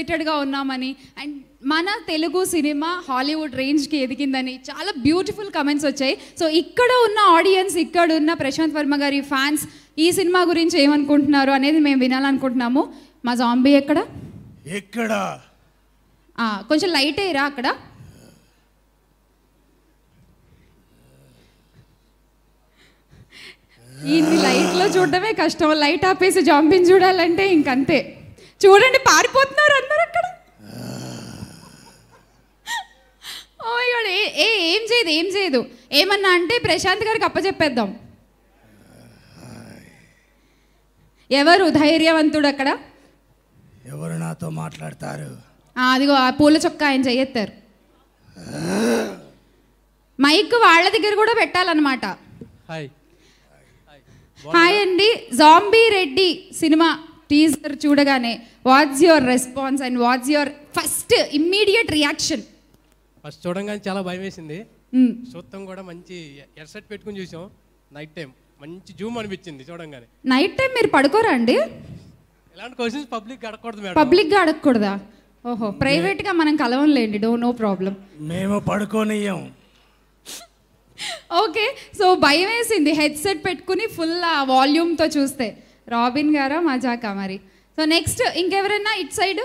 ఎక్సైటెడ్గా ఉన్నామని అండ్ మన Telugu cinema Hollywood రేంజ్కి ఎదిగిందని చాలా బ్యూటిఫుల్ కమెంట్స్ వచ్చాయి సో ఇక్కడ ఉన్న ఆడియన్స్ ఇక్కడ ఉన్న ప్రశాంత్ వర్మ గారి ఫ్యాన్స్ ఈ సినిమా గురించి ఏమనుకుంటున్నారు అనేది మేము వినాలనుకుంటున్నాము మా జాంబీ ఎక్కడ ఎక్కడ కొంచెం లైట్ అయ్యరా అక్కడ ఈ లైట్లో చూడటమే కష్టం లైట్ ఆపేసి జాంబీని చూడాలంటే ఇంకంతే చూడండి పారిపోతున్నారు అందరు అక్కడ oh ఏ ఏం చేయదు ఏం చేయదు ఏమన్నా అంటే ప్రశాంత్ గారికి అప్పచెప్పేద్దాం ఎవరు ధైర్యవంతుడు అక్కడ ఎవరు నాతో మాట్లాడతారు అదిగో ఆ పూల చొక్క ఆయన చెయ్యెత్తారు మైక్ వాళ్ళ దగ్గర కూడా పెట్టాలన్నమాట హాయ్ హాయ్ అండి జాంబీ రెడ్డి సినిమా టీజర్ చూడగానే what's your response and what's your first immediate reaction first చూడంగానే చాలా భయం వేసింది చూస్తాం కూడా మంచి హెడ్సెట్ పెట్టుకుని చూసాం నైట్ టైం మంచి జూమ్ అనిపించింది చూడగానే నైట్ టైం మీరు పడుకోరా అండి ఇలాంటి క్వశ్చన్స్ పబ్లిక్ అడగకూడదు మేడం పబ్లిక్ గా అడగకూడదా ఓహో ప్రైవేట్ గా మనం లేండి డో నో ప్రాబ్లం మేము పడుకోనియం ఓకే సో భయం వేసింది హెడ్సెట్ పెట్టుకుని ఫుల్ ఆ వాల్యూమ్తో చూస్తే రాబిన్ గారా మజాకా మరి సో నెక్స్ట్ ఇంకెవరైనా ఇట్ సైడ్